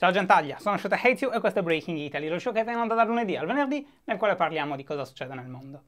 Ciao Gentaglia, sono Shota Hates You e questo è Breaking Italy, lo show che è in onda da lunedì al venerdì nel quale parliamo di cosa succede nel mondo.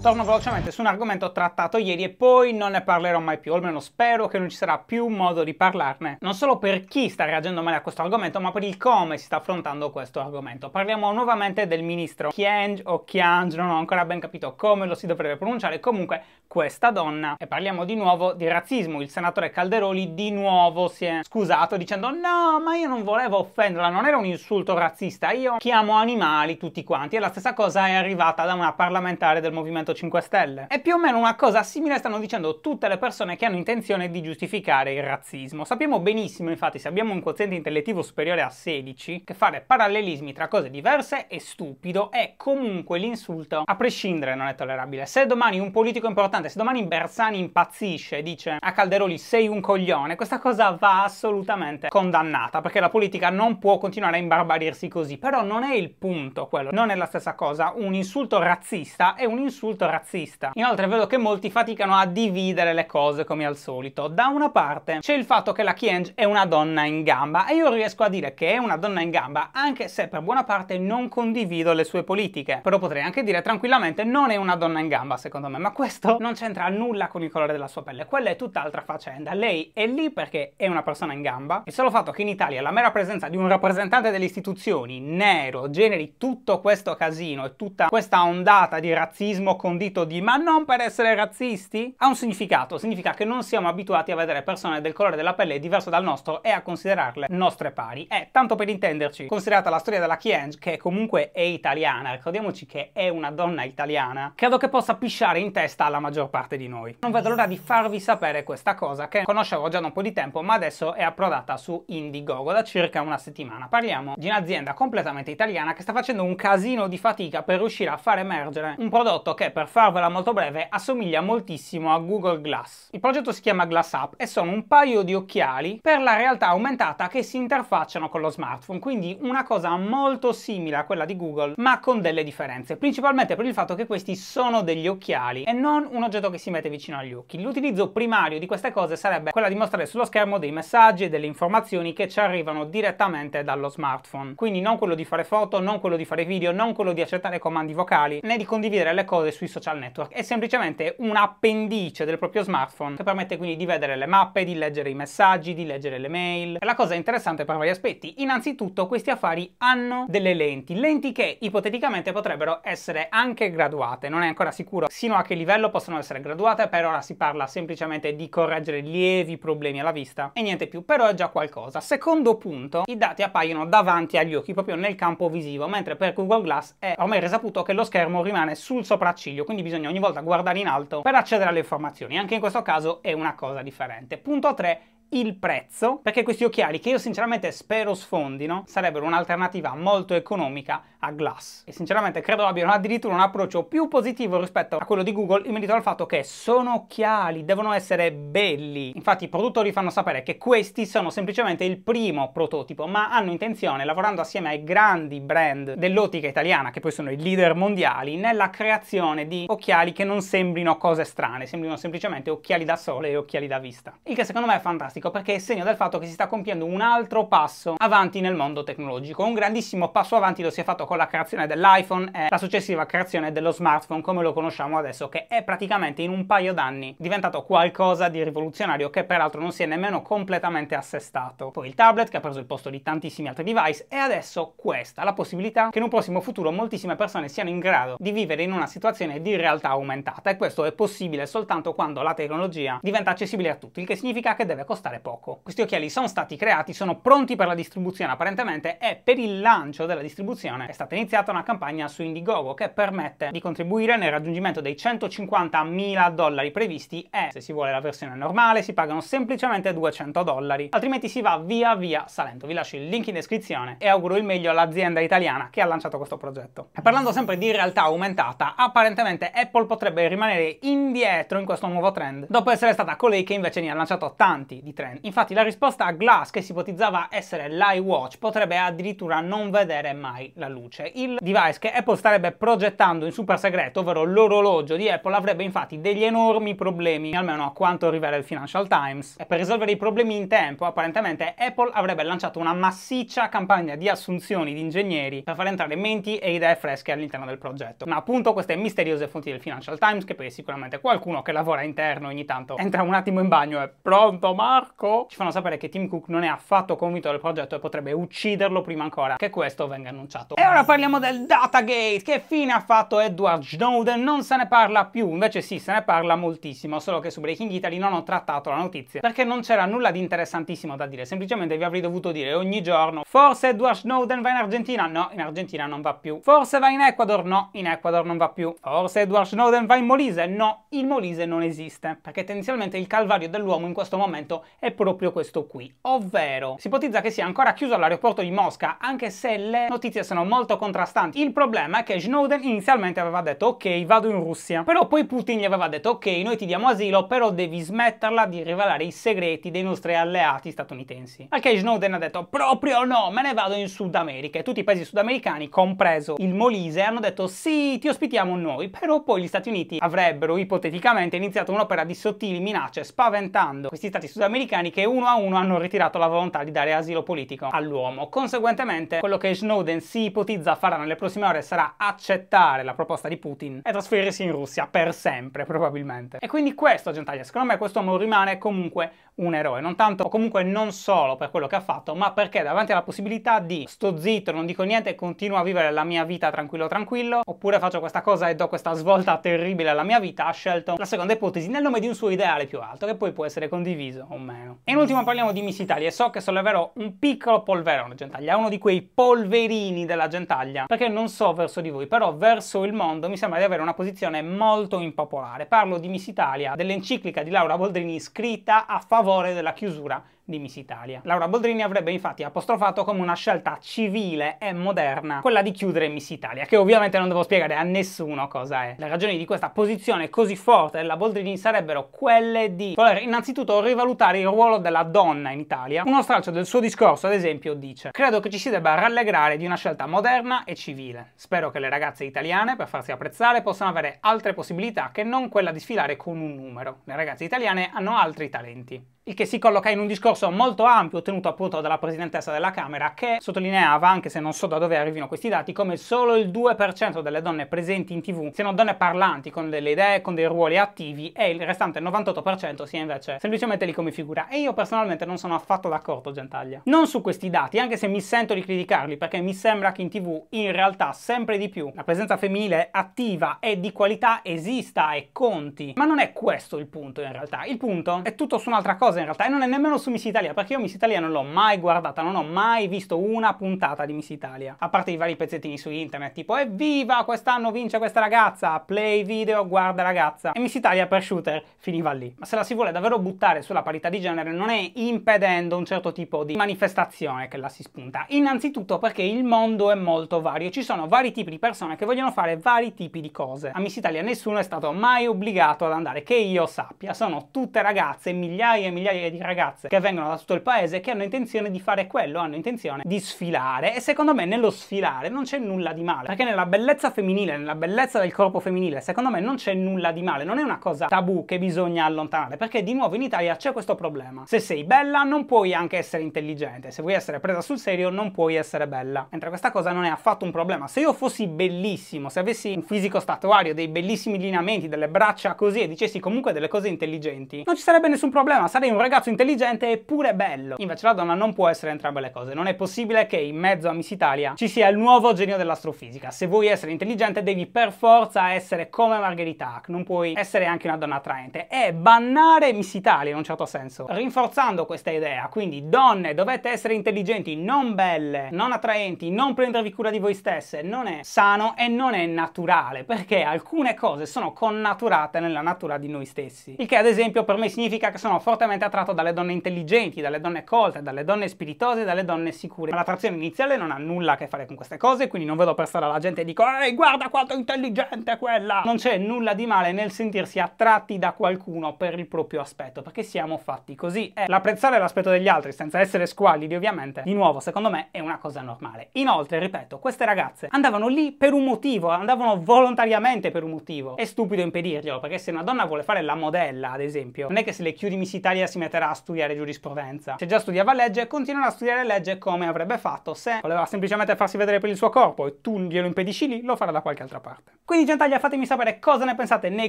Torno velocemente su un argomento trattato ieri e poi non ne parlerò mai più, almeno spero che non ci sarà più modo di parlarne, non solo per chi sta reagendo male a questo argomento, ma per il come si sta affrontando questo argomento. Parliamo nuovamente del ministro Chiang o Chiang, non ho ancora ben capito come lo si dovrebbe pronunciare, comunque questa donna. E parliamo di nuovo di razzismo. Il senatore Calderoli di nuovo si è scusato dicendo no, ma io non volevo offenderla, non era un insulto razzista, io chiamo animali tutti quanti. E la stessa cosa è arrivata da una parlamentare del Movimento 5 Stelle. E più o meno una cosa simile stanno dicendo tutte le persone che hanno intenzione di giustificare il razzismo. Sappiamo benissimo, infatti, se abbiamo un quoziente intellettivo superiore a 16, che fare parallelismi tra cose diverse è stupido e comunque l'insulto, a prescindere, non è tollerabile. Se domani un politico importante domande. Se domani Bersani impazzisce e dice a Calderoli sei un coglione, questa cosa va assolutamente condannata perché la politica non può continuare a imbarbarirsi così. Però non è il punto quello, non è la stessa cosa. Un insulto razzista è un insulto razzista. Inoltre vedo che molti faticano a dividere le cose come al solito. Da una parte c'è il fatto che la Kienge è una donna in gamba e io riesco a dire che è una donna in gamba anche se per buona parte non condivido le sue politiche. Però potrei anche dire tranquillamente non è una donna in gamba secondo me, ma questo Non non c'entra nulla con il colore della sua pelle, quella è tutt'altra faccenda. Lei è lì perché è una persona in gamba Il solo fatto che in Italia la mera presenza di un rappresentante delle istituzioni nero generi tutto questo casino e tutta questa ondata di razzismo condito di ma non per essere razzisti ha un significato, significa che non siamo abituati a vedere persone del colore della pelle diverso dal nostro e a considerarle nostre pari. E tanto per intenderci, considerata la storia della Kienge che comunque è italiana, ricordiamoci che è una donna italiana, credo che possa pisciare in testa alla maggioranza maggior parte di noi. Non vedo l'ora di farvi sapere questa cosa che conoscevo già da un po' di tempo ma adesso è approdata su Indiegogo da circa una settimana. Parliamo di un'azienda completamente italiana che sta facendo un casino di fatica per riuscire a far emergere un prodotto che per farvela molto breve assomiglia moltissimo a Google Glass. Il progetto si chiama Glass Up e sono un paio di occhiali per la realtà aumentata che si interfacciano con lo smartphone, quindi una cosa molto simile a quella di Google ma con delle differenze, principalmente per il fatto che questi sono degli occhiali e non uno oggetto che si mette vicino agli occhi. L'utilizzo primario di queste cose sarebbe quella di mostrare sullo schermo dei messaggi e delle informazioni che ci arrivano direttamente dallo smartphone. Quindi non quello di fare foto, non quello di fare video, non quello di accettare comandi vocali, né di condividere le cose sui social network. È semplicemente un appendice del proprio smartphone che permette quindi di vedere le mappe, di leggere i messaggi, di leggere le mail. E la cosa è interessante per vari aspetti. Innanzitutto questi affari hanno delle lenti, lenti che ipoteticamente potrebbero essere anche graduate. Non è ancora sicuro sino a che livello possono possono essere graduate, per ora si parla semplicemente di correggere lievi problemi alla vista e niente più, però è già qualcosa. Secondo punto, i dati appaiono davanti agli occhi, proprio nel campo visivo, mentre per Google Glass è ormai risaputo che lo schermo rimane sul sopracciglio, quindi bisogna ogni volta guardare in alto per accedere alle informazioni. Anche in questo caso è una cosa differente. Punto 3 il prezzo, perché questi occhiali, che io sinceramente spero sfondino, sarebbero un'alternativa molto economica a Glass. E sinceramente credo abbiano addirittura un approccio più positivo rispetto a quello di Google in merito al fatto che sono occhiali, devono essere belli. Infatti i produttori fanno sapere che questi sono semplicemente il primo prototipo, ma hanno intenzione, lavorando assieme ai grandi brand dell'ottica italiana, che poi sono i leader mondiali, nella creazione di occhiali che non sembrino cose strane, sembrino semplicemente occhiali da sole e occhiali da vista. Il che secondo me è fantastico fantastico perché è segno del fatto che si sta compiendo un altro passo avanti nel mondo tecnologico. Un grandissimo passo avanti lo si è fatto con la creazione dell'iPhone e la successiva creazione dello smartphone come lo conosciamo adesso che è praticamente in un paio d'anni diventato qualcosa di rivoluzionario che peraltro non si è nemmeno completamente assestato. Poi il tablet che ha preso il posto di tantissimi altri device e adesso questa, la possibilità che in un prossimo futuro moltissime persone siano in grado di vivere in una situazione di realtà aumentata e questo è possibile soltanto quando la tecnologia diventa accessibile a tutti, il che significa che deve costare costare poco. Questi occhiali sono stati creati, sono pronti per la distribuzione apparentemente e per il lancio della distribuzione è stata iniziata una campagna su Indiegogo che permette di contribuire nel raggiungimento dei 150.000 dollari previsti e se si vuole la versione normale si pagano semplicemente 200 dollari, altrimenti si va via via salendo. Vi lascio il link in descrizione e auguro il meglio all'azienda italiana che ha lanciato questo progetto. E parlando sempre di realtà aumentata, apparentemente Apple potrebbe rimanere indietro in questo nuovo trend dopo essere stata colei che invece ne ha lanciato tanti di trend. Infatti la risposta a Glass, che si ipotizzava essere l'iWatch, potrebbe addirittura non vedere mai la luce. Il device che Apple starebbe progettando in super segreto, ovvero l'orologio di Apple, avrebbe infatti degli enormi problemi, almeno a quanto rivela il Financial Times. E per risolvere i problemi in tempo, apparentemente Apple avrebbe lanciato una massiccia campagna di assunzioni di ingegneri per far entrare menti e idee fresche all'interno del progetto. Ma appunto queste misteriose fonti del Financial Times, che poi sicuramente qualcuno che lavora interno ogni tanto entra un attimo in bagno e pronto Marco? Marco ci fanno sapere che Tim Cook non è affatto convinto del progetto e potrebbe ucciderlo prima ancora che questo venga annunciato. E ora parliamo del Datagate, che fine ha fatto Edward Snowden? Non se ne parla più, invece sì, se ne parla moltissimo, solo che su Breaking Italy non ho trattato la notizia, perché non c'era nulla di interessantissimo da dire, semplicemente vi avrei dovuto dire ogni giorno, forse Edward Snowden va in Argentina? No, in Argentina non va più. Forse va in Ecuador? No, in Ecuador non va più. Forse Edward Snowden va in Molise? No, il Molise non esiste, perché tendenzialmente il calvario dell'uomo in questo momento è proprio questo qui, ovvero si ipotizza che sia ancora chiuso l'aeroporto di Mosca anche se le notizie sono molto contrastanti. Il problema è che Snowden inizialmente aveva detto ok vado in Russia, però poi Putin gli aveva detto ok noi ti diamo asilo però devi smetterla di rivelare i segreti dei nostri alleati statunitensi. Al che Snowden ha detto proprio no me ne vado in Sud America e tutti i paesi sudamericani compreso il Molise hanno detto sì ti ospitiamo noi però poi gli Stati Uniti avrebbero ipoteticamente iniziato un'opera di sottili minacce spaventando questi stati sudamericani americani che uno a uno hanno ritirato la volontà di dare asilo politico all'uomo. Conseguentemente, quello che Snowden si ipotizza farà nelle prossime ore sarà accettare la proposta di Putin e trasferirsi in Russia per sempre, probabilmente. E quindi questo, gentaglia, secondo me quest'uomo rimane comunque un eroe, non tanto o comunque non solo per quello che ha fatto, ma perché davanti alla possibilità di sto zitto, non dico niente e continuo a vivere la mia vita tranquillo tranquillo, oppure faccio questa cosa e do questa svolta terribile alla mia vita, ha scelto la seconda ipotesi nel nome di un suo ideale più alto che poi può essere condiviso o meno meno. E in ultimo parliamo di Miss Italia so che solleverò un piccolo polverone gentaglia, uno di quei polverini della gentaglia, perché non so verso di voi, però verso il mondo mi sembra di avere una posizione molto impopolare. Parlo di Miss Italia, dell'enciclica di Laura Boldrini scritta a favore della chiusura di Miss Italia. Laura Boldrini avrebbe infatti apostrofato come una scelta civile e moderna quella di chiudere Miss Italia, che ovviamente non devo spiegare a nessuno cosa è. Le ragioni di questa posizione così forte della Boldrini sarebbero quelle di voler innanzitutto rivalutare il ruolo della donna in Italia. Uno stralcio del suo discorso, ad esempio, dice «Credo che ci si debba rallegrare di una scelta moderna e civile. Spero che le ragazze italiane, per farsi apprezzare, possano avere altre possibilità che non quella di sfilare con un numero. Le ragazze italiane hanno altri talenti». Il che si colloca in un discorso discorso molto ampio ottenuto appunto dalla Presidentessa della Camera che sottolineava, anche se non so da dove arrivino questi dati, come solo il 2% delle donne presenti in tv siano donne parlanti con delle idee, con dei ruoli attivi e il restante 98% sia invece semplicemente lì come figura. E io personalmente non sono affatto d'accordo, Gentaglia. Non su questi dati, anche se mi sento di criticarli perché mi sembra che in tv in realtà sempre di più la presenza femminile attiva e di qualità esista e conti. Ma non è questo il punto in realtà. Il punto è tutto su un'altra cosa in realtà e non è nemmeno su missioni Italia, perché io Miss Italia non l'ho mai guardata, non ho mai visto una puntata di Miss Italia, a parte i vari pezzettini su internet, tipo evviva quest'anno vince questa ragazza, play video, guarda ragazza, e Miss Italia per shooter finiva lì. Ma se la si vuole davvero buttare sulla parità di genere non è impedendo un certo tipo di manifestazione che la si spunta, innanzitutto perché il mondo è molto vario, ci sono vari tipi di persone che vogliono fare vari tipi di cose. A Miss Italia nessuno è stato mai obbligato ad andare, che io sappia, sono tutte ragazze, migliaia e migliaia di ragazze che vengono vengono da tutto il paese che hanno intenzione di fare quello, hanno intenzione di sfilare e secondo me nello sfilare non c'è nulla di male, perché nella bellezza femminile, nella bellezza del corpo femminile, secondo me non c'è nulla di male, non è una cosa tabù che bisogna allontanare, perché di nuovo in Italia c'è questo problema. Se sei bella non puoi anche essere intelligente, se vuoi essere presa sul serio non puoi essere bella. Mentre questa cosa non è affatto un problema. Se io fossi bellissimo, se avessi un fisico statuario, dei bellissimi lineamenti, delle braccia così e dicessi comunque delle cose intelligenti, non ci sarebbe nessun problema, sarei un ragazzo intelligente e eppure bello. Invece la donna non può essere entrambe le cose, non è possibile che in mezzo a Miss Italia ci sia il nuovo genio dell'astrofisica. Se vuoi essere intelligente devi per forza essere come Margherita Hack, non puoi essere anche una donna attraente. E bannare Miss Italia in un certo senso, rinforzando questa idea. Quindi donne dovete essere intelligenti, non belle, non attraenti, non prendervi cura di voi stesse, non è sano e non è naturale, perché alcune cose sono connaturate nella natura di noi stessi. Il che ad esempio per me significa che sono fortemente attratto dalle donne intelligenti intelligenti, dalle donne colte, dalle donne spiritose, dalle donne sicure. Ma l'attrazione iniziale non ha nulla a che fare con queste cose, quindi non vedo per stare alla gente e dico «Ehi, guarda quanto intelligente è quella!» Non c'è nulla di male nel sentirsi attratti da qualcuno per il proprio aspetto, perché siamo fatti così. E l'apprezzare l'aspetto degli altri senza essere squallidi, ovviamente, di nuovo, secondo me, è una cosa normale. Inoltre, ripeto, queste ragazze andavano lì per un motivo, andavano volontariamente per un motivo. È stupido impedirglielo, perché se una donna vuole fare la modella, ad esempio, non è che se le chiudi Miss Italia si metterà a studiare giurisprudenza Provenza. Se già studiava legge, continuerà a studiare legge come avrebbe fatto se voleva semplicemente farsi vedere per il suo corpo e tu glielo impedisci lì, lo farà da qualche altra parte. Quindi Gentaglia fatemi sapere cosa ne pensate nei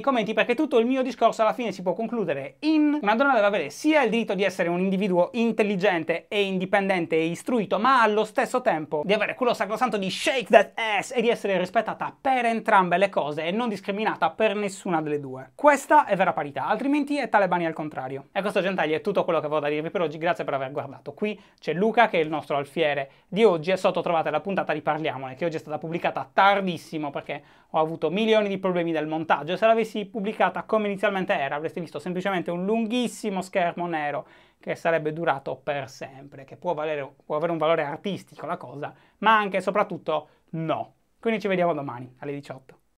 commenti perché tutto il mio discorso alla fine si può concludere in una donna deve avere sia il diritto di essere un individuo intelligente e indipendente e istruito, ma allo stesso tempo di avere quello sacrosanto di shake that ass e di essere rispettata per entrambe le cose e non discriminata per nessuna delle due. Questa è vera parità, altrimenti è talebani al contrario. E questo Gentaglia è tutto quello che avevo da dire seguirvi per oggi, grazie per aver guardato. Qui c'è Luca che è il nostro alfiere di oggi e sotto trovate la puntata di Parliamone che oggi è stata pubblicata tardissimo perché ho avuto milioni di problemi del montaggio. Se l'avessi pubblicata come inizialmente era avreste visto semplicemente un lunghissimo schermo nero che sarebbe durato per sempre, che può, valere, può avere un valore artistico la cosa, ma anche e soprattutto no. Quindi ci vediamo domani alle 18.